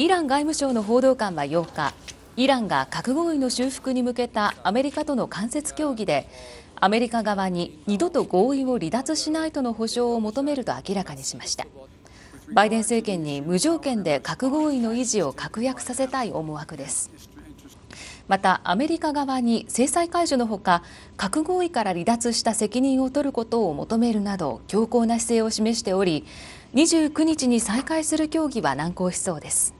イラン外務省の報道官は8日、イランが核合意の修復に向けたアメリカとの間接協議で、アメリカ側に二度と合意を離脱しないとの保証を求めると明らかにしました。バイデン政権に無条件で核合意の維持を確約させたい思惑です。またアメリカ側に制裁解除のほか核合意から離脱した責任を取ることを求めるなど強硬な姿勢を示しており29日に再開する協議は難航しそうです